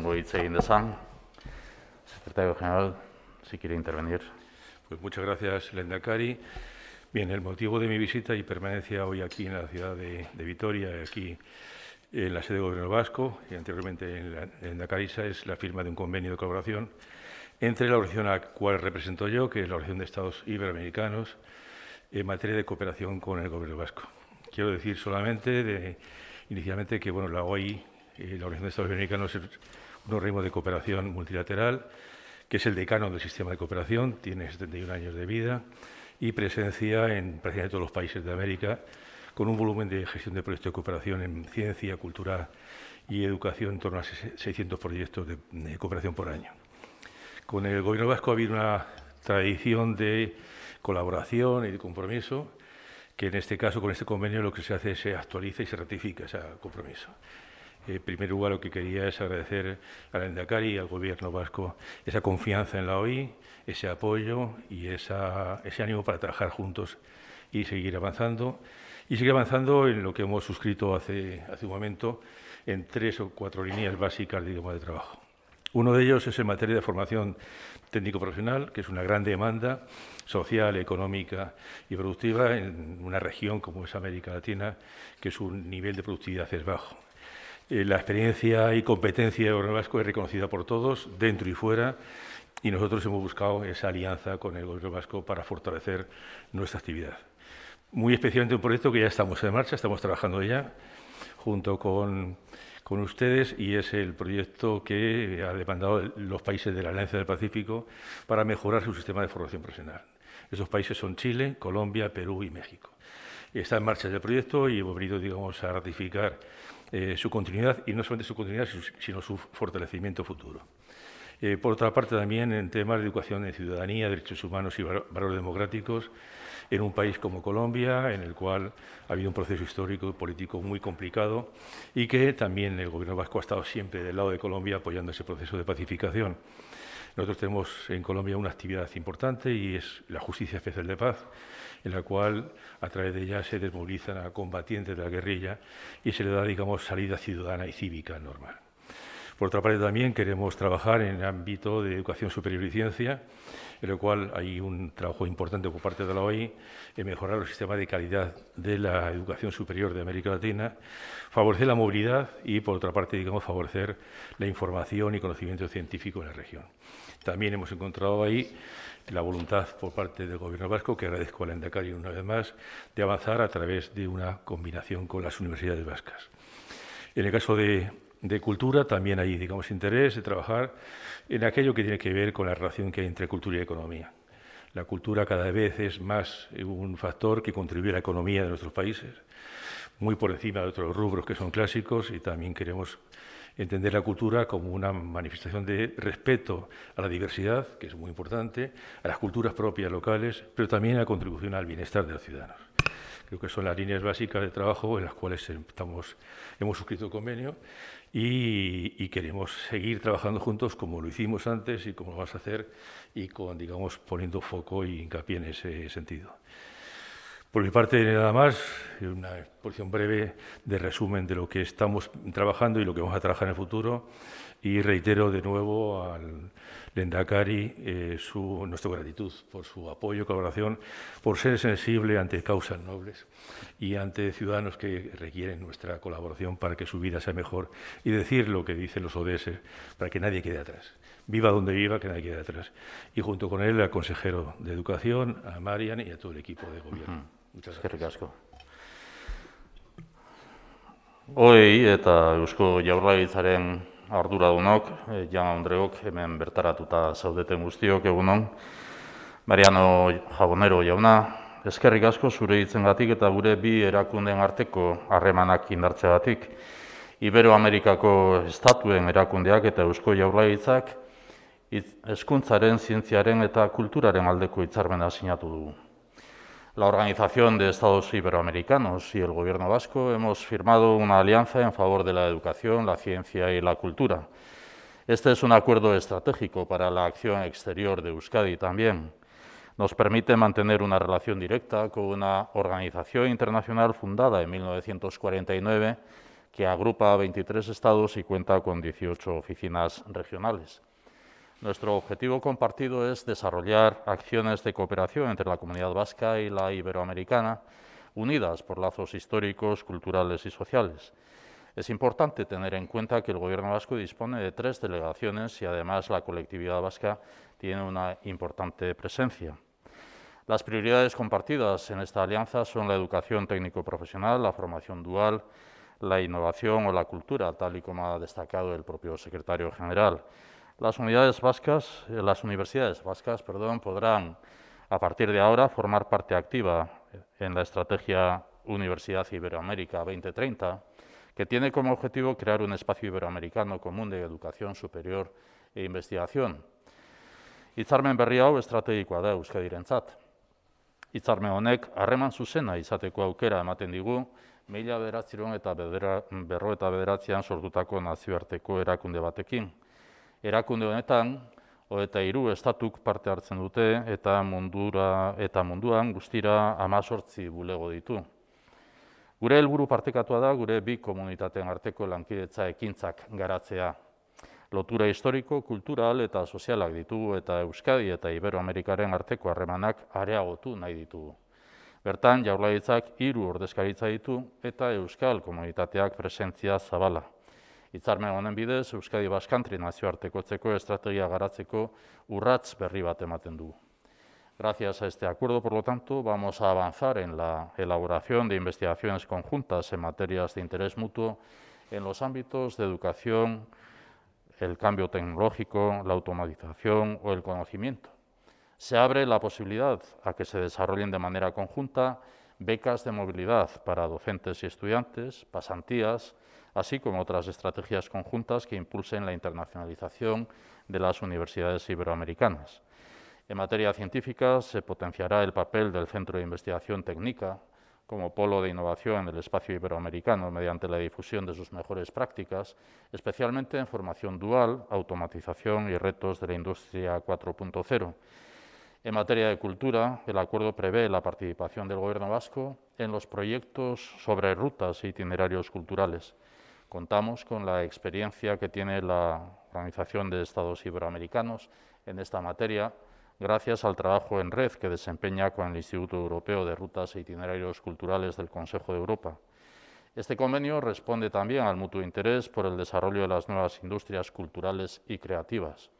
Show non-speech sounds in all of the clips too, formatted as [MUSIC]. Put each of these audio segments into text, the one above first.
Tengo Secretario General, si quiere intervenir. Pues muchas gracias, Lendakari. Bien, el motivo de mi visita y permanencia hoy aquí en la ciudad de, Vitoria, aquí en la sede del Gobierno Vasco y anteriormente en la, es la firma de un convenio de colaboración entre la organización a la cual represento yo, que es la Organización de Estados Iberoamericanos, en materia de cooperación con el Gobierno Vasco. Quiero decir solamente, de, inicialmente, que bueno, la OI, eh, la Organización de Estados Iberoamericanos, un organismo de cooperación multilateral, que es el decano del sistema de cooperación, tiene 71 años de vida y presencia en prácticamente todos los países de América, con un volumen de gestión de proyectos de cooperación en ciencia, cultura y educación en torno a 600 proyectos de, cooperación por año. Con el Gobierno vasco ha habido una tradición de colaboración y de compromiso, que en este caso, con este convenio, lo que se hace es se actualiza y se ratifica ese compromiso. Eh, en primer lugar, lo que quería es agradecer a la Endacari y al Gobierno vasco esa confianza en la OI, ese apoyo y ese ánimo para trabajar juntos y seguir avanzando. Y seguir avanzando en lo que hemos suscrito hace, un momento en tres o cuatro líneas básicas del idioma de trabajo. Uno de ellos es en materia de formación técnico-profesional, que es una gran demanda social, económica y productiva en una región como es América Latina, que su nivel de productividad es bajo. Eh, la experiencia y competencia de Gobierno Vasco es reconocida por todos, dentro y fuera, y nosotros hemos buscado esa alianza con el Gobierno Vasco para fortalecer nuestra actividad. Muy especialmente un proyecto que ya estamos en marcha, estamos trabajando ya junto con, ustedes y es el proyecto que ha demandado los países de la Alianza del Pacífico para mejorar su sistema de formación profesional. Esos países son Chile, Colombia, Perú y México. Está en marcha el proyecto y hemos venido, digamos, a ratificar eh, su continuidad y no solamente su continuidad, sino su fortalecimiento futuro. Eh, por otra parte, también en temas de educación en ciudadanía, derechos humanos y valores democráticos, en un país como Colombia, en el cual ha habido un proceso histórico y político muy complicado y que también el gobierno vasco ha estado siempre del lado de Colombia apoyando ese proceso de pacificación. Nosotros tenemos en Colombia una actividad importante y es la Justicia Especial de Paz, en la cual a través de ella se desmovilizan a combatientes de la guerrilla y se le da, digamos, salida ciudadana y cívica normal. Por otra parte, también queremos trabajar en el ámbito de educación superior y ciencia, en el cual hay un trabajo importante por parte de la OI en mejorar el sistema de calidad de la educación superior de América Latina, favorecer la movilidad y, por otra parte, digamos, favorecer la información y conocimiento científico en la región. También hemos encontrado ahí la voluntad por parte del Gobierno vasco, que agradezco al Endacario una vez más, de avanzar a través de una combinación con las universidades vascas. En el caso de, cultura también hay, digamos, interés de trabajar en aquello que tiene que ver con la relación que hay entre cultura y economía. La cultura cada vez es más un factor que contribuye a la economía de nuestros países, muy por encima de otros rubros que son clásicos y también queremos entender la cultura como una manifestación de respeto a la diversidad, que es muy importante, a las culturas propias locales, pero también a la contribución al bienestar de los ciudadanos. Creo que son las líneas básicas de trabajo en las cuales estamos, hemos suscrito el convenio y, y, queremos seguir trabajando juntos como lo hicimos antes y como lo vas a hacer y con, digamos, poniendo foco y hincapié en ese sentido. Por mi parte, nada más, una exposición breve de resumen de lo que estamos trabajando y lo que vamos a trabajar en el futuro. Y reitero de nuevo al Lendakari eh, nuestra gratitud por su apoyo, y colaboración, por ser sensible ante causas nobles y ante ciudadanos que requieren nuestra colaboración para que su vida sea mejor y decir lo que dicen los ODS para que nadie quede atrás viva donde viva, que nadie quede atrás. Y junto con él al consejero de Educación, a Marian y a todo el equipo de gobierno. Eskerrik asko. Oei eta Eusko Jaurlaritzaren arduradunok, eh, Jan Andreok hemen bertaratuta zaudeten guztiok egunon. Mariano Jabonero jauna, eskerrik asko zure gatik eta gure bi erakunden arteko harremanak indartzeagatik. amerikako estatuen erakundeak eta Eusko Jaurlaritzak hezkuntzaren, zientziaren eta kulturaren aldeko hitzarmena sinatu dugu. La Organización de Estados Iberoamericanos y el Gobierno vasco hemos firmado una alianza en favor de la educación, la ciencia y la cultura. Este es un acuerdo estratégico para la acción exterior de Euskadi también. Nos permite mantener una relación directa con una organización internacional fundada en 1949 que agrupa a 23 estados y cuenta con 18 oficinas regionales. Nuestro objetivo compartido es desarrollar acciones de cooperación entre la comunidad vasca y la iberoamericana, unidas por lazos históricos, culturales y sociales. Es importante tener en cuenta que el Gobierno vasco dispone de tres delegaciones y además la colectividad vasca tiene una importante presencia. Las prioridades compartidas en esta alianza son la educación técnico-profesional, la formación dual, la innovación o la cultura, tal y como ha destacado el propio secretario general. Las unidades vascas, eh, las universidades vascas, perdón, podrán a partir de ahora formar parte activa en la estrategia Universidad Iberoamérica 2030, que tiene como objetivo crear un espacio iberoamericano común de educación superior e investigación. Itzarmen berri hau estrategikoa da Euskadirentzat. Hitzarmen honek harreman zuzena izateko aukera ematen digu, mila bederatziron eta berro eta bederatzean sortutako nazioarteko erakunde batekin, erakunde honetan, eta hiru estatuk parte hartzen dute eta mundura eta munduan guztira hamazortzi bulego ditu. Gure helburu partekatua da gure bi komunitateen arteko lankidetza ekintzak garatzea. Lotura historiko, kultural eta sozialak ditugu eta Euskadi eta Iberoamerikaren arteko harremanak areagotu nahi ditugu. Bertan, jaurlaritzak hiru ordezkaritza ditu eta Euskal komunitateak presentzia zabala. y honen bidez, Euskadi Baskantri nazioartekotzeko estrategia garatzeko urrats berri bat du. Gracias a este acuerdo, por lo tanto, vamos a avanzar en la elaboración de investigaciones conjuntas en materias de interés mutuo en los ámbitos de educación, el cambio tecnológico, la automatización o el conocimiento. Se abre la posibilidad a que se desarrollen de manera conjunta becas de movilidad para docentes y estudiantes, pasantías, así como otras estrategias conjuntas que impulsen la internacionalización de las universidades iberoamericanas. En materia científica se potenciará el papel del Centro de Investigación Técnica como polo de innovación en el espacio iberoamericano mediante la difusión de sus mejores prácticas, especialmente en formación dual, automatización y retos de la industria 4.0. En materia de cultura, el acuerdo prevé la participación del Gobierno vasco en los proyectos sobre rutas e itinerarios culturales. Contamos con la experiencia que tiene la Organización de Estados Iberoamericanos en esta materia, gracias al trabajo en red que desempeña con el Instituto Europeo de Rutas e Itinerarios Culturales del Consejo de Europa. Este convenio responde también al mutuo interés por el desarrollo de las nuevas industrias culturales y creativas.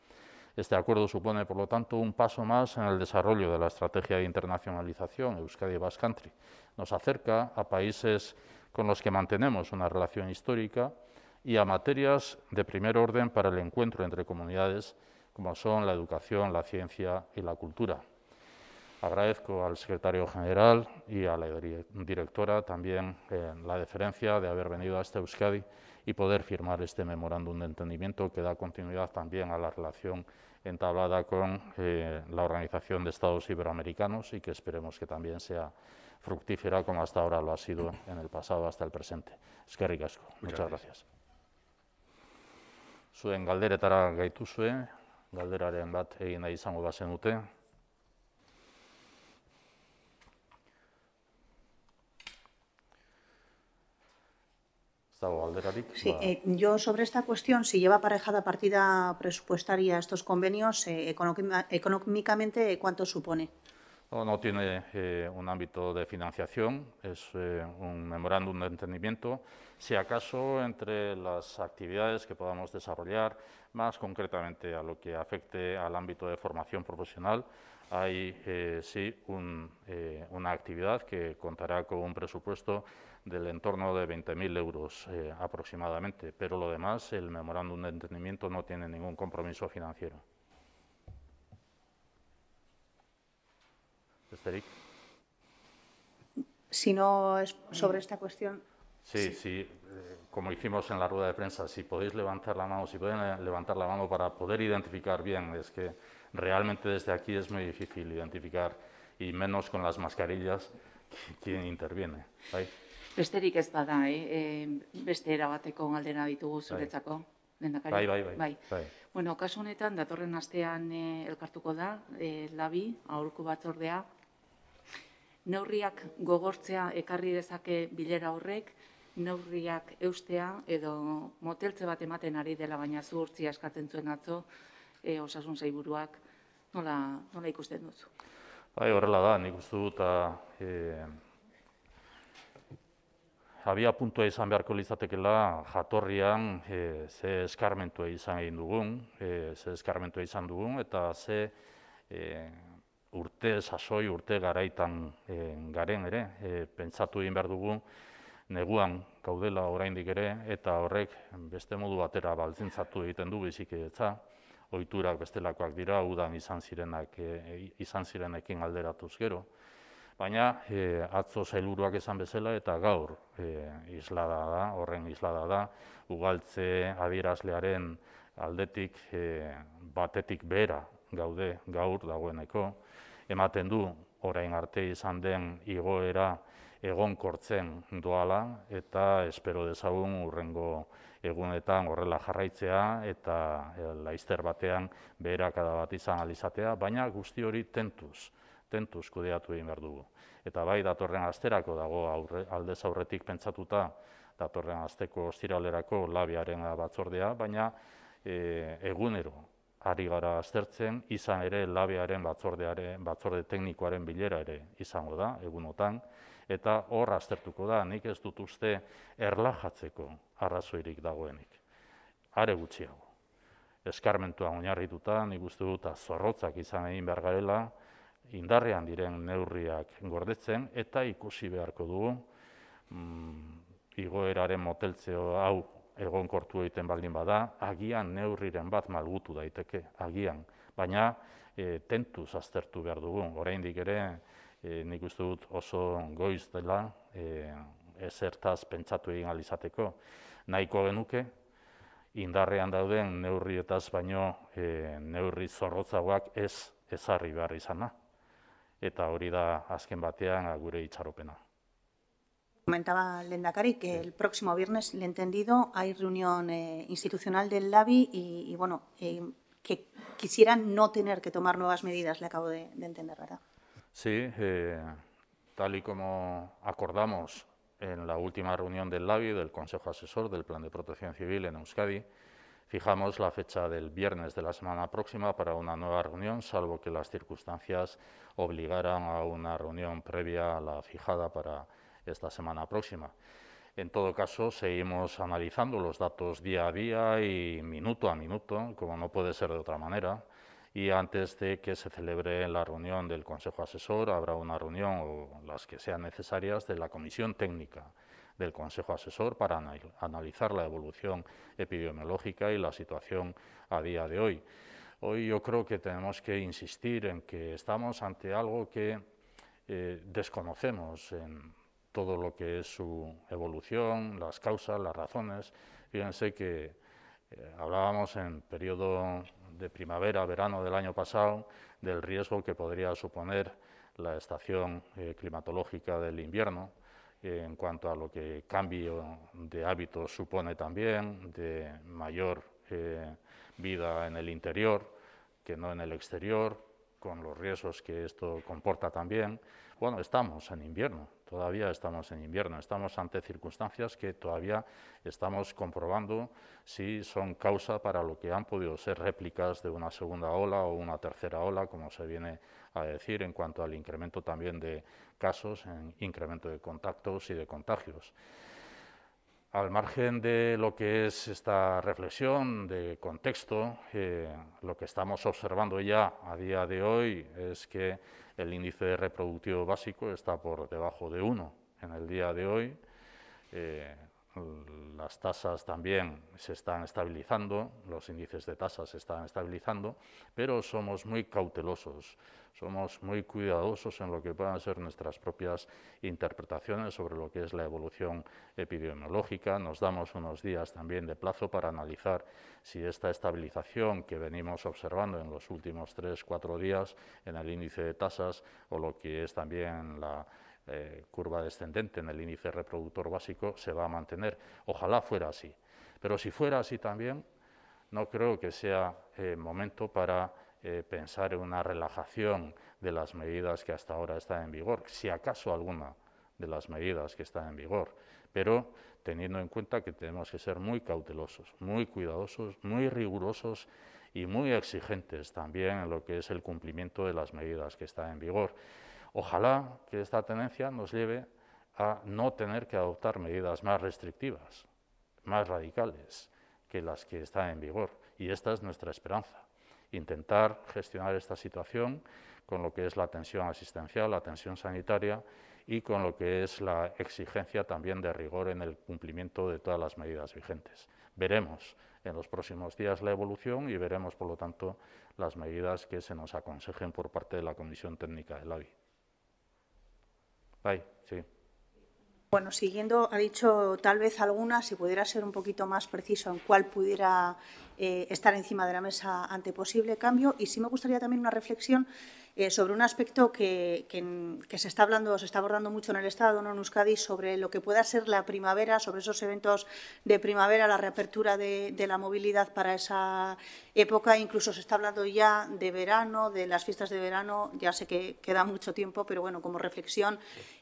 Este acuerdo supone, por lo tanto, un paso más en el desarrollo de la estrategia de internacionalización Euskadi Basque Country. Nos acerca a países con los que mantenemos una relación histórica, y a materias de primer orden para el encuentro entre comunidades, como son la educación, la ciencia y la cultura. Agradezco al secretario general y a la directora también eh, la deferencia de haber venido a este Euskadi y poder firmar este memorándum de entendimiento que da continuidad también a la relación entablada con eh, la Organización de Estados Iberoamericanos y que esperemos que también sea fructífera como hasta ahora lo ha sido en el pasado hasta el presente. Es que ricasco. Muchas, gracias. galderetara gaituzue, galderaren bat egin nahi Sí, eh, yo sobre esta cuestión, si lleva aparejada partida presupuestaria estos convenios, eh, económicamente, ¿cuánto supone? No, tiene eh, un ámbito de financiación, es eh, un memorándum de entendimiento, si acaso entre las actividades que podamos desarrollar, más concretamente a lo que afecte al ámbito de formación profesional, hay eh, sí una actividad que contará con un presupuesto del entorno de 20.000 euros aproximadamente, pero lo demás, el memorándum de entendimiento no tiene ningún compromiso financiero. Besterik. Si no es sobre esta cuestión. Sí, sí, eh, como hicimos en la rueda de prensa, si podéis levantar la mano, si pueden eh, levantar la mano para poder identificar bien, es que realmente desde aquí es muy difícil identificar y menos con las mascarillas quién interviene. Bai? Besterik ez bada, eh? e, beste erabateko galdera ditugu zuretzako, bai. Bai bai, bai, bai, bai, Bueno, kasu honetan, datorren astean eh, elkartuko da, eh, labi, aurku batzordea, neurriak gogortzea ekarri dezake bilera horrek, neurriak eustea edo moteltze bat ematen ari dela baina zuhurtzia eskatzen zuen atzo eh, osasun zaiburuak nola, nola ikusten duzu. Bai, horrela da, nik uste dut, e, abia puntua izan beharko litzatekela jatorrian eh, ze eskarmentua izan egin dugun, ze eskarmentua izan dugun, eta ze urte, sasoi, urte garaitan e, garen ere, e, pentsatu egin behar dugu, neguan gaudela oraindik ere, eta horrek beste modu batera baltzintzatu egiten du bizikidetza, ohiturak bestelakoak dira, udan izan zirenak, eh, izan zirenekin alderatuz gero. Baina e, atzo zailuruak esan bezala eta gaur e, islada da, horren islada da, ugaltze adierazlearen aldetik e, batetik behera gaude gaur dagoeneko, ematen du orain arte izan den igoera egonkortzen doala eta espero dezagun urrengo egunetan horrela jarraitzea eta eh, laizter batean beherakada bat izan alizatea, baina guzti hori tentuz, tentuz kudeatu egin behar dugu. Eta bai, datorren asterako dago aurre, aldez aurretik pentsatuta, datorren asteko ziralerako labiaren batzordea, baina e, egunero ari gara aztertzen, izan ere labearen batzordeare, batzorde teknikoaren bilera ere izango da, egunotan, eta hor aztertuko da, nik ez dut uste erlajatzeko arrazoirik dagoenik. Are gutxiago. Eskarmentua oinarrituta, nik uste dut azorrotzak izan egin behar garela, indarrean diren neurriak gordetzen, eta ikusi beharko dugu, mm, igoeraren moteltzeo hau egonkortu egiten baldin bada agian neurriren bat malgutu daiteke agian baina e, tentuz aztertu behar dugu oraindik ere e, nik uste dut oso goiz dela e, ezertaz pentsatu egin alizateko nahiko genuke indarrean dauden neurrietaz baino e, neurri zorrotzagoak ez ezarri behar izana eta hori da azken batean gure itxaropena Comentaba Lendakari que el próximo viernes, le he entendido, hay reunión eh, institucional del LABI y, bueno, eh, que quisieran no tener que tomar nuevas medidas, le acabo de, entender, ¿verdad? Sí, eh, tal y como acordamos en la última reunión del LABI, del Consejo Asesor del Plan de Protección Civil en Euskadi, fijamos la fecha del viernes de la semana próxima para una nueva reunión, salvo que las circunstancias obligaran a una reunión previa a la fijada para esta semana próxima. En todo caso, seguimos analizando los datos día a día y minuto a minuto, como no puede ser de otra manera. Y antes de que se celebre la reunión del Consejo Asesor, habrá una reunión, o las que sean necesarias, de la Comisión Técnica del Consejo Asesor para analizar la evolución epidemiológica y la situación a día de hoy. Hoy yo creo que tenemos que insistir en que estamos ante algo que eh, desconocemos en todo lo que es su evolución, las causas, las razones. Fíjense que eh, hablábamos en periodo de primavera, verano del año pasado, del riesgo que podría suponer la estación eh, climatológica del invierno, eh, en cuanto a lo que cambio de hábitos supone también, de mayor vida en el interior que no en el exterior, con los riesgos que esto comporta también. Bueno, estamos en invierno todavía estamos en invierno, estamos ante circunstancias que todavía estamos comprobando si son causa para lo que han podido ser réplicas de una segunda ola o una tercera ola, como se viene a decir, en cuanto al incremento también de casos, en incremento de contactos y de contagios. Al margen de lo que es esta reflexión de contexto, eh, lo que estamos observando ya a día de hoy es que el índice reproductivo básico está por debajo de 1 en el día de hoy. Eh, las tasas también se están estabilizando, los índices de tasas se están estabilizando, pero somos muy cautelosos somos muy cuidadosos en lo que puedan ser nuestras propias interpretaciones sobre lo que es la evolución epidemiológica. Nos damos unos días también de plazo para analizar si esta estabilización que venimos observando en los últimos tres, cuatro días en el índice de tasas o lo que es también la eh, curva descendente en el índice reproductor básico se va a mantener. Ojalá fuera así. Pero si fuera así también, no creo que sea eh, momento para eh, pensar en una relajación de las medidas que hasta ahora están en vigor, si acaso alguna de las medidas que están en vigor, pero teniendo en cuenta que tenemos que ser muy cautelosos, muy cuidadosos, muy rigurosos y muy exigentes también en lo que es el cumplimiento de las medidas que están en vigor. Ojalá que esta tendencia nos lleve a no tener que adoptar medidas más restrictivas, más radicales que las que están en vigor. Y esta es nuestra esperanza intentar gestionar esta situación con lo que es la atención asistencial, la atención sanitaria y con lo que es la exigencia también de rigor en el cumplimiento de todas las medidas vigentes. Veremos en los próximos días la evolución y veremos, por lo tanto, las medidas que se nos aconsejen por parte de la Comisión Técnica del AVI. sí. Bueno, siguiendo, ha dicho tal vez alguna, si pudiera ser un poquito más preciso en cuál pudiera eh, estar encima de la mesa ante posible cambio. Y sí me gustaría también una reflexión eh, sobre un aspecto que, se está hablando, se está abordando mucho en el Estado, no en Euskadi, sobre lo que pueda ser la primavera, sobre esos eventos de primavera, la reapertura de, la movilidad para esa época. Incluso se está hablando ya de verano, de las fiestas de verano. Ya sé que queda mucho tiempo, pero bueno, como reflexión,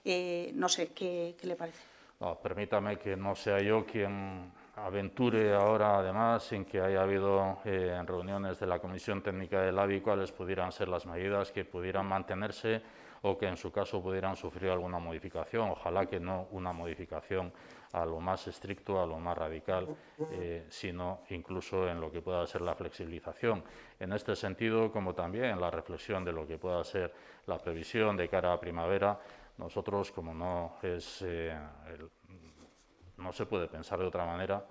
eh, no sé, ¿qué, le parece? permítame que no sea yo quien aventure ahora además sin que haya habido eh, reuniones de la Comisión Técnica del AVI cuáles pudieran ser las medidas que pudieran mantenerse o que en su caso pudieran sufrir alguna modificación, ojalá que no una modificación a lo más estricto, a lo más radical, eh, sino incluso en lo que pueda ser la flexibilización. En este sentido, como también en la reflexión de lo que pueda ser la previsión de cara a primavera, nosotros, como no es eh, el no se puede pensar de otra manera,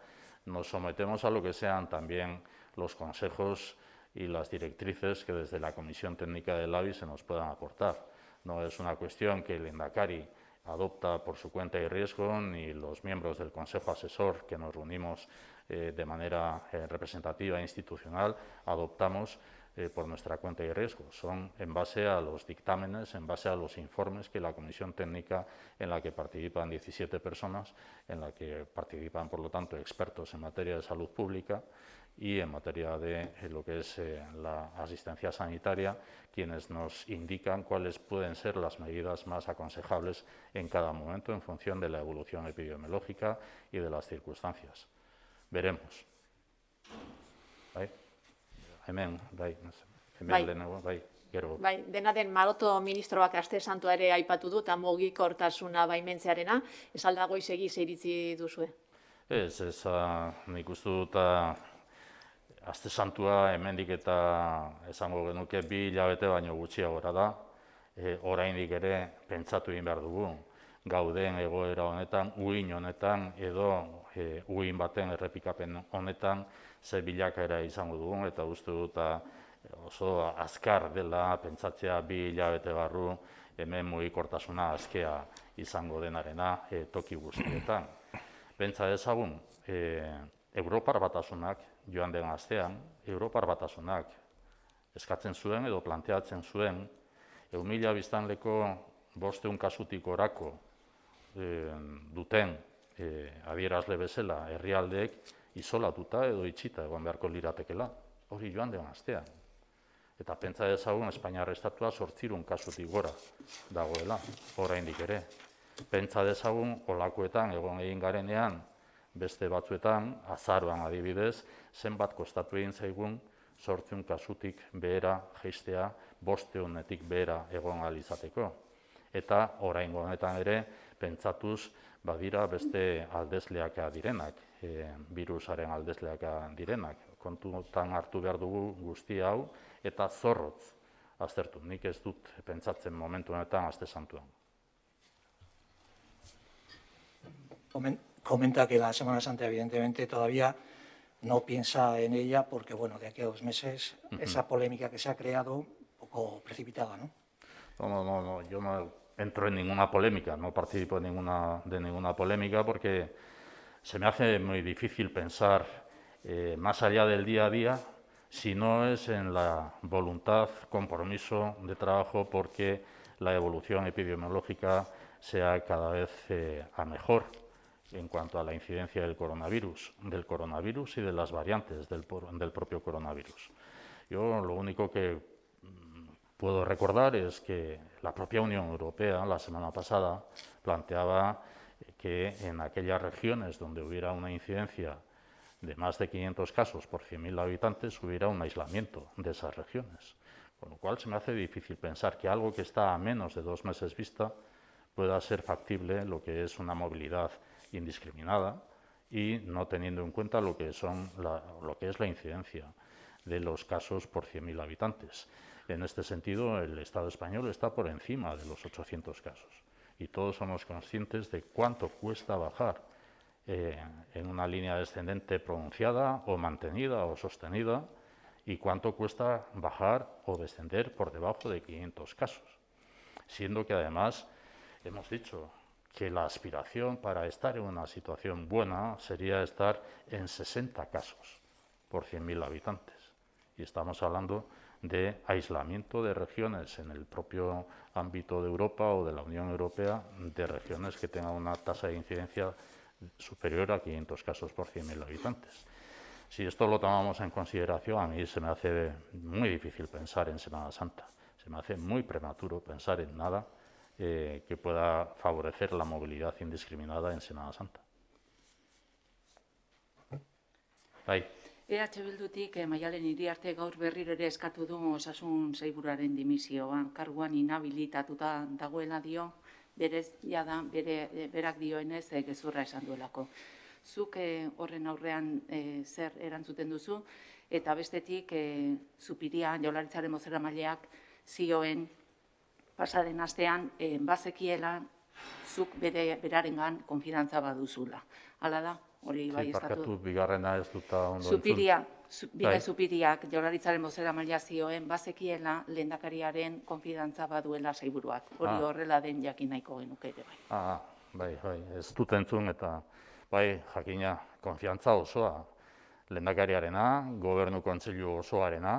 nos sometemos a lo que sean también los consejos y las directrices que desde la Comisión Técnica del AVI se nos puedan aportar. No es una cuestión que el INDACARI adopta por su cuenta y riesgo, ni los miembros del Consejo Asesor que nos reunimos eh, de manera eh, representativa e institucional adoptamos, eh, por nuestra cuenta y riesgo, son en base a los dictámenes, en base a los informes que la comisión técnica en la que participan 17 personas, en la que participan, por lo tanto, expertos en materia de salud pública y en materia de eh, lo que es eh, la asistencia sanitaria, quienes nos indican cuáles pueden ser las medidas más aconsejables en cada momento en función de la evolución epidemiológica y de las circunstancias. Veremos. hemen, bai, hemen bai. bai, gero. Bai, dena den maroto ministroak aste santua ere aipatu du, eta mugikortasuna baimentzearena, ez aldago izegi zeiritzi duzue? Ez, ez, a, nik uste dut, aste santua hemendik eta esango genuke bi hilabete baino gutxiagora da, e, oraindik ere pentsatu egin behar dugu gauden egoera honetan, uin honetan edo e, uin baten errepikapen honetan ze bilakaera izango dugun, eta uste dut eh, oso azkar dela pentsatzea bi hilabete barru hemen mugikortasuna azkea izango denarena eh, toki guztietan. Pentsa ezagun, e, eh, Europar batasunak joan den astean, Europar batasunak eskatzen zuen edo planteatzen zuen, eu biztanleko bosteun kasutik orako duten e, adierazle bezala herrialdeek isolatuta edo itxita egon beharko liratekela. Hori joan den astean. Eta pentsa dezagun Espainiar estatua sortzirun kasutik gora dagoela, oraindik ere. Pentsa dezagun olakoetan egon egin garenean, beste batzuetan, azaruan adibidez, zenbat kostatu egin zaigun sortzun kasutik behera jeistea, boste honetik behera egon alizateko. Eta orain honetan ere, pentsatuz, badira beste aldezleak direnak, e, eh, virusaren aldezleak direnak. Kontutan hartu behar dugu guzti hau eta zorrotz aztertu. Nik ez dut pentsatzen momentu honetan azte santuan. Comenta que la Semana Santa, evidentemente, todavía no piensa en ella porque, bueno, de aquí a dos meses esa polémica que se ha creado, poco precipitada, No, no, no, no. yo no entro en ninguna polémica, no participo en ninguna, de ninguna polémica porque se me hace muy difícil pensar eh, más allá del día a día si no es en la voluntad, compromiso de trabajo porque la evolución epidemiológica sea cada vez eh, a mejor en cuanto a la incidencia del coronavirus, del coronavirus y de las variantes del, del propio coronavirus. Yo lo único que puedo recordar es que la propia Unión Europea la semana pasada planteaba que en aquellas regiones donde hubiera una incidencia de más de 500 casos por 100.000 habitantes hubiera un aislamiento de esas regiones. Con lo cual se me hace difícil pensar que algo que está a menos de dos meses vista pueda ser factible lo que es una movilidad indiscriminada y no teniendo en cuenta lo que, lo que es la incidencia de los casos por 100.000 habitantes. En este sentido, el Estado español está por encima de los 800 casos y todos somos conscientes de cuánto cuesta bajar eh, en una línea descendente pronunciada o mantenida o sostenida y cuánto cuesta bajar o descender por debajo de 500 casos. Siendo que además hemos dicho que la aspiración para estar en una situación buena sería estar en 60 casos por 100.000 habitantes. Y estamos hablando de aislamiento de regiones en el propio ámbito de Europa o de la Unión Europea, de regiones que tengan una tasa de incidencia superior a 500 casos por 100.000 habitantes. Si esto lo tomamos en consideración, a mí se me hace muy difícil pensar en Semana Santa. Se me hace muy prematuro pensar en nada eh, que pueda favorecer la movilidad indiscriminada en Senada Santa. EH Bildutik eh, maialen iriarte gaur berriro ere eskatu du osasun zeiburaren dimisioan, karguan inabilitatuta dagoela dio, berez jadan, bere, eh, berak dioenez eh, gezurra esan duelako. Zuk eh, horren aurrean eh, zer erantzuten duzu, eta bestetik eh, zupiria jolaritzaren mozera maileak zioen pasaden astean eh, bazekiela zuk bere, berarengan konfidantza baduzula. Hala da, hori bai bigarrena ez duta ondo Zupiria, bai. bide zupiriak, jolaritzaren bozera maila zioen, bazekiela lendakariaren konfidantza baduela saiburuak. Hori ah. horrela den jakin nahiko genuke ere bai. Ah, bai, bai, ez dut entzun eta bai, jakina, konfiantza osoa. Lendakariarena, gobernu kontzilu osoarena,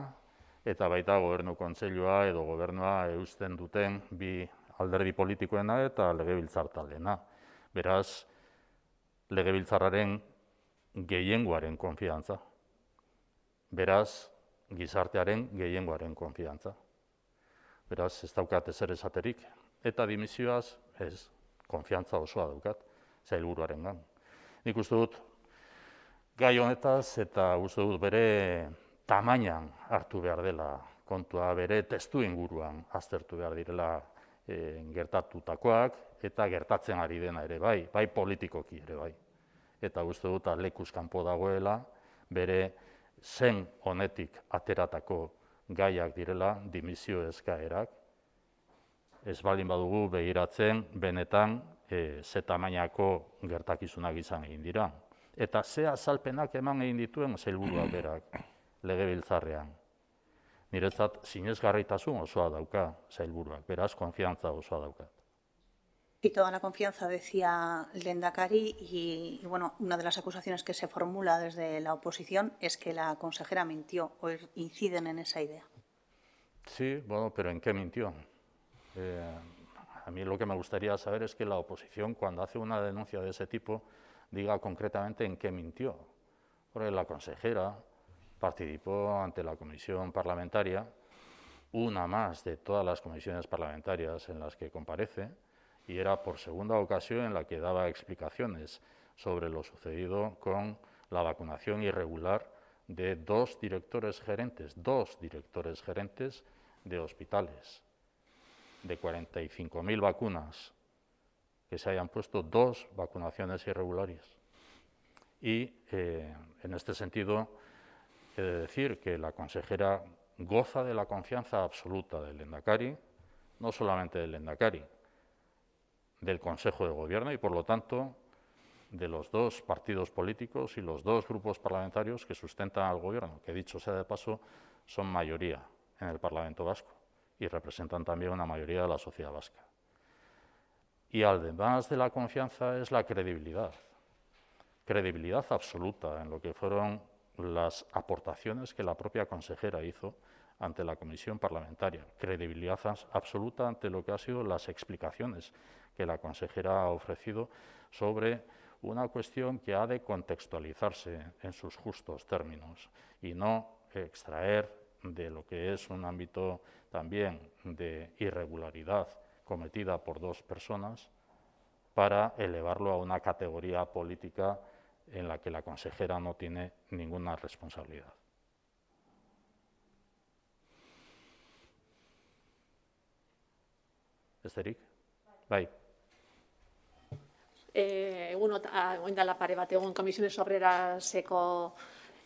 eta baita gobernu kontseilua edo gobernua eusten duten bi alderdi politikoena eta legebiltzar taldeena. Beraz, legebiltzarraren gehiengoaren konfiantza. Beraz, gizartearen gehiengoaren konfiantza. Beraz, ez daukat ezer esaterik, eta dimizioaz, ez, konfiantza osoa daukat, zailburuaren gan. Nik uste dut, gai honetaz, eta uste dut bere tamainan hartu behar dela kontua, bere testu inguruan aztertu behar direla eh, gertatutakoak, eta gertatzen ari dena ere bai, bai politikoki ere bai. Eta uste dut alekuz kanpo dagoela, bere zen honetik ateratako gaiak direla dimisio eskaerak Ez balin badugu behiratzen benetan e, mainako gertakizunak izan egin dira. Eta ze azalpenak eman egin dituen zeilburua [CLEARS THROAT] berak lege biltzarrean. Niretzat zinez osoa dauka zeilburua, beraz konfiantza osoa dauka. y toda la confianza, decía Lendakari, y, y, bueno, una de las acusaciones que se formula desde la oposición es que la consejera mintió o inciden en esa idea. Sí, bueno, pero ¿en qué mintió? Eh, a mí lo que me gustaría saber es que la oposición, cuando hace una denuncia de ese tipo, diga concretamente en qué mintió. Porque la consejera participó ante la comisión parlamentaria, una más de todas las comisiones parlamentarias en las que comparece, y era por segunda ocasión en la que daba explicaciones sobre lo sucedido con la vacunación irregular de dos directores gerentes, dos directores gerentes de hospitales, de 45.000 vacunas que se hayan puesto dos vacunaciones irregulares. Y eh, en este sentido, he de decir que la consejera goza de la confianza absoluta del Endacari, no solamente del Endacari, del Consejo de Gobierno y, por lo tanto, de los dos partidos políticos y los dos grupos parlamentarios que sustentan al Gobierno, que, dicho sea de paso, son mayoría en el Parlamento vasco y representan también una mayoría de la sociedad vasca. Y además de la confianza es la credibilidad, credibilidad absoluta en lo que fueron las aportaciones que la propia consejera hizo ante la comisión parlamentaria, credibilidad absoluta ante lo que han sido las explicaciones que la consejera ha ofrecido sobre una cuestión que ha de contextualizarse en sus justos términos y no extraer de lo que es un ámbito también de irregularidad cometida por dos personas para elevarlo a una categoría política en la que la consejera no tiene ninguna responsabilidad. Eh, egun oindala ah, pare bat egun komisione sobrera seko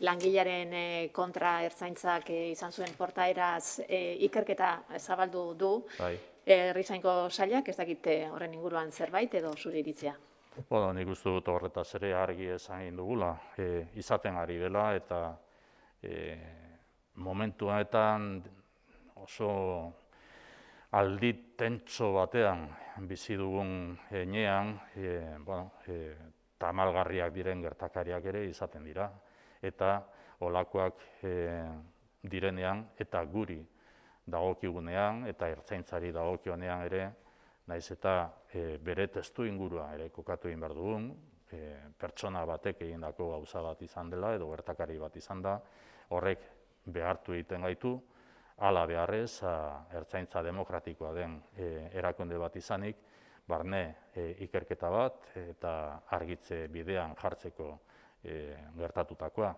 langilaren eh, kontra ertzaintzak eh, izan zuen portaeraz ikerketa zabaldu du. Bai. Errizainko sailak ez dakite horren inguruan zerbait edo zure iritzia. Bueno, nik uste dut horretaz ere argi esan dugula, izaten ari dela eta momentua momentuetan oso aldi tentso batean bizi dugun eh, enean, e, bueno, e, tamalgarriak diren gertakariak ere izaten dira, eta olakoak e, direnean, eta guri dagokigunean, eta ertzaintzari dagokionean ere, naiz eta e, bere testu ingurua ere kokatu egin behar dugun, pertsona batek egindako gauza bat izan dela, edo gertakari bat izan da, horrek behartu egiten gaitu, ala beharrez, a, ertzaintza demokratikoa den e, erakunde bat izanik, barne e, ikerketa bat eta argitze bidean jartzeko e, gertatutakoa.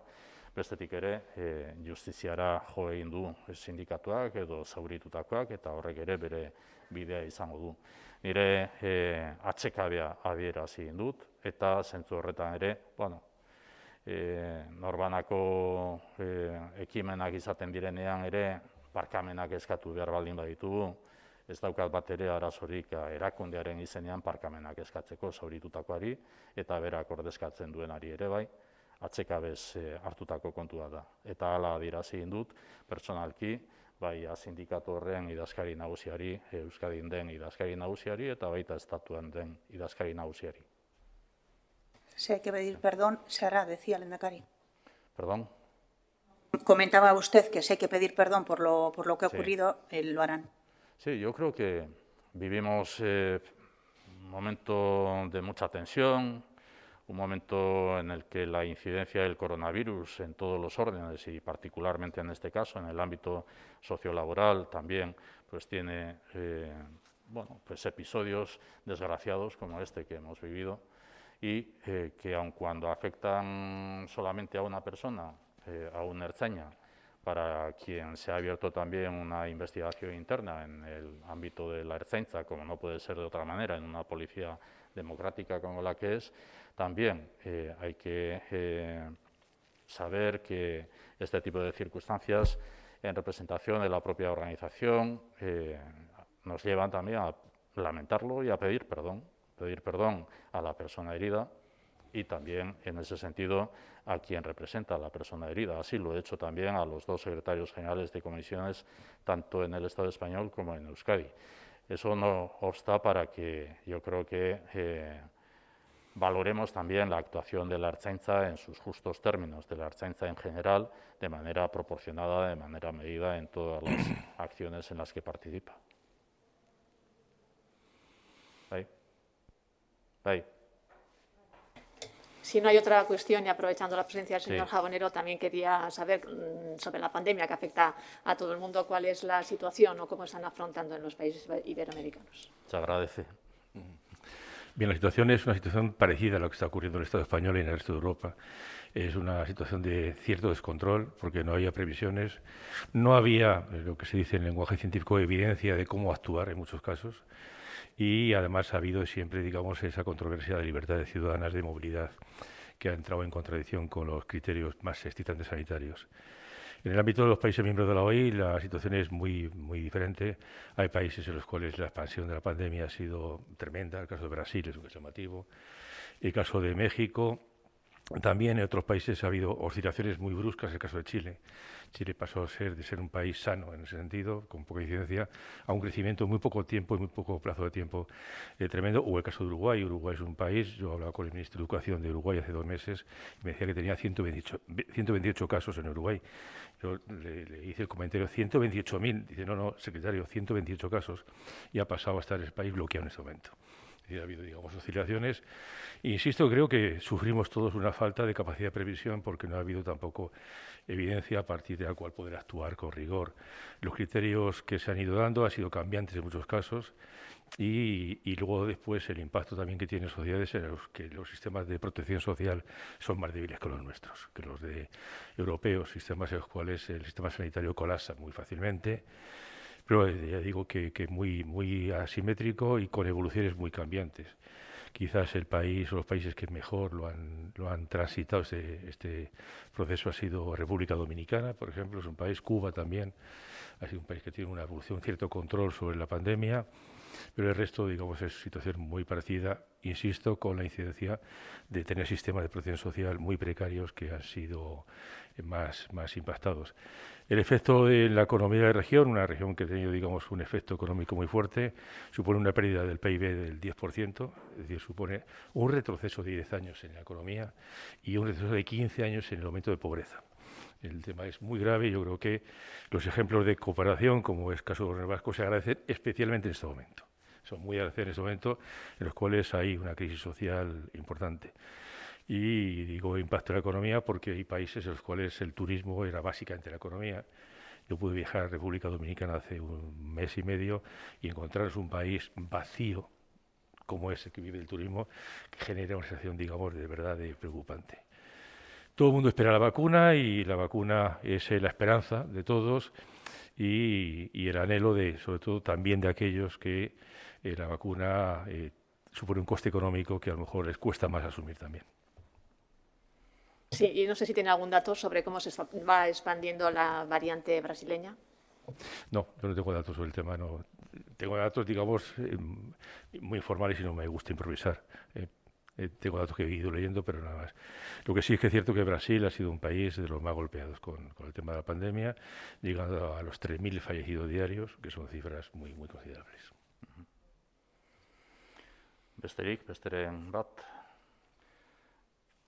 Bestetik ere, e, justiziara jo egin du sindikatuak edo zauritutakoak eta horrek ere bere bidea izango du. Nire e, atxekabea adiera zidin dut eta zentzu horretan ere, bueno, E, norbanako e, ekimenak izaten direnean ere parkamenak eskatu behar baldin baditugu, ez daukat bat ere arazorik eh, erakundearen izenean parkamenak eskatzeko zauritutakoari eta berak ordezkatzen duenari ere bai, atzekabez eh, hartutako kontua da. Eta hala adirazi dut, pertsonalki, bai sindikatu horrean idazkari nagusiari, Euskadin den idazkari nagusiari eta baita estatuan den idazkari nagusiari. Se hay que pedir perdón, decía Lendakari. Perdón. comentaba usted que si hay que pedir perdón por lo, por lo que ha ocurrido, eh, lo harán. Sí, yo creo que vivimos eh, un momento de mucha tensión, un momento en el que la incidencia del coronavirus en todos los órdenes y particularmente en este caso en el ámbito sociolaboral también pues tiene eh, bueno, pues episodios desgraciados como este que hemos vivido y que aun cuando afectan solamente a una persona eh, a un erzaña, para quien se ha abierto también una investigación interna en el ámbito de la ertzaintza, como no puede ser de otra manera, en una policía democrática como la que es, también eh, hay que eh, saber que este tipo de circunstancias en representación de la propia organización nos llevan también a lamentarlo y a pedir perdón, pedir perdón a la persona herida y también, en ese sentido, a quien representa a la persona herida. Así lo he hecho también a los dos secretarios generales de comisiones, tanto en el Estado español como en Euskadi. Eso no obsta para que yo creo que eh, valoremos también la actuación de la Archainza en sus justos términos, de la Archainza en general, de manera proporcionada, de manera medida en todas las [CLEARS THROAT] acciones en las que participa. Ahí. Ahí. Si no hay otra cuestión, y aprovechando la presencia del señor Jabonero, también quería saber mm, sobre la pandemia que afecta a todo el mundo, cuál es la situación o cómo están afrontando en los países iberoamericanos. Se agradece. Mm. Bien, la situación es una situación parecida a lo que está ocurriendo en el Estado español y en el resto de Europa. Es una situación de cierto descontrol porque no había previsiones, no había, eh, lo que se dice en lenguaje científico, evidencia de cómo actuar en muchos casos y además ha habido siempre, digamos, esa controversia de libertades ciudadanas de movilidad que ha entrado en contradicción con los criterios más estrictamente sanitarios. En el ámbito de los países miembros de la OI la situación es muy, muy diferente. Hay países en los cuales la expansión de la pandemia ha sido tremenda. El caso de Brasil es un caso llamativo. El caso de México, también en otros países ha habido oscilaciones muy bruscas, el caso de Chile. Chile pasó a ser, de ser un país sano en ese sentido, con poca incidencia, a un crecimiento en muy poco tiempo y muy poco plazo de tiempo eh, tremendo. O el caso de Uruguay. Uruguay es un país, yo hablaba con el ministro de Educación de Uruguay hace dos meses y me decía que tenía 128, casos en Uruguay. Yo le, hice el comentario, 128.000. Dice, no, no, secretario, 128 casos. Y ha pasado a estar el país bloqueado en este momento ha habido, digamos, oscilaciones. insisto, creo que sufrimos todos una falta de capacidad de previsión porque no ha habido tampoco evidencia a partir de la cual poder actuar con rigor. Los criterios que se han ido dando han sido cambiantes en muchos casos y, y luego después el impacto también que tienen sociedades en los que los sistemas de protección social son más débiles que los nuestros, que los de europeos, sistemas en los cuales el sistema sanitario colapsa muy fácilmente pero eh, ya digo que, es muy, muy asimétrico y con evoluciones muy cambiantes. Quizás el país o los países que mejor lo han, transitado este, este, proceso ha sido República Dominicana, por ejemplo, es un país, Cuba también, ha sido un país que tiene una evolución, cierto control sobre la pandemia, pero el resto, digamos, es situación muy parecida, insisto, con la incidencia de tener sistemas de protección social muy precarios que han sido eh, más impactados. El efecto en la economía de la región, una región que ha tenido, digamos, un efecto económico muy fuerte, supone una pérdida del PIB del 10%, es decir, supone un retroceso de 10 años en la economía y un retroceso de 15 años en el aumento de pobreza. El tema es muy grave y yo creo que los ejemplos de cooperación, como es el caso de Gobierno Vasco, se agradecen especialmente en este momento. Son muy agradecidos en este momento, en los cuales hay una crisis social importante y digo impacto en la economía porque hay países en los cuales el turismo era básicamente la economía. Yo pude viajar a República Dominicana hace un mes y medio y encontraros un país vacío como es el que vive el turismo, que genera una sensación, digamos, de verdad de preocupante. Todo el mundo espera la vacuna y la vacuna es eh, la esperanza de todos y, el anhelo de, sobre todo, también de aquellos que eh, la vacuna eh, supone un coste económico que a lo mejor les cuesta más asumir también. Sí, y no sé si tiene algún dato sobre cómo se va expandiendo la variante brasileña. No, yo no tengo datos sobre el tema, no. Tengo datos, digamos, em, muy informales y no me gusta improvisar. Eh, eh, tengo datos que he ido leyendo, pero nada más. Lo que sí es que es cierto que Brasil ha sido un país de los más golpeados con, el tema de la pandemia, llegando a los 3.000 fallecidos diarios, que son cifras muy, muy considerables. besteren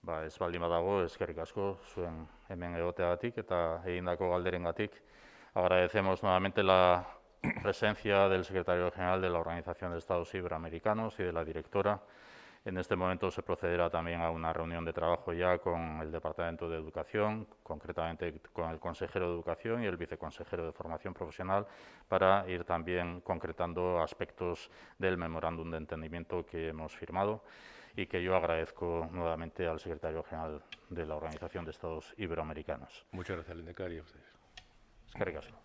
Ba, ez baldin badago, eskerrik asko zuen hemen egoteagatik eta galderengatik. Agradecemos nuevamente la [CLEARS THROAT] presencia del secretario general de la Organización de Estados Iberoamericanos y de la directora. En este momento se procederá también a una reunión de trabajo ya con el Departamento de Educación, concretamente con el consejero de Educación y el viceconsejero de Formación Profesional, para ir también concretando aspectos del memorándum de entendimiento que hemos firmado y que yo agradezco nuevamente al secretario general de la Organización de Estados Iberoamericanos. Muchas gracias, Lindecar, y ustedes.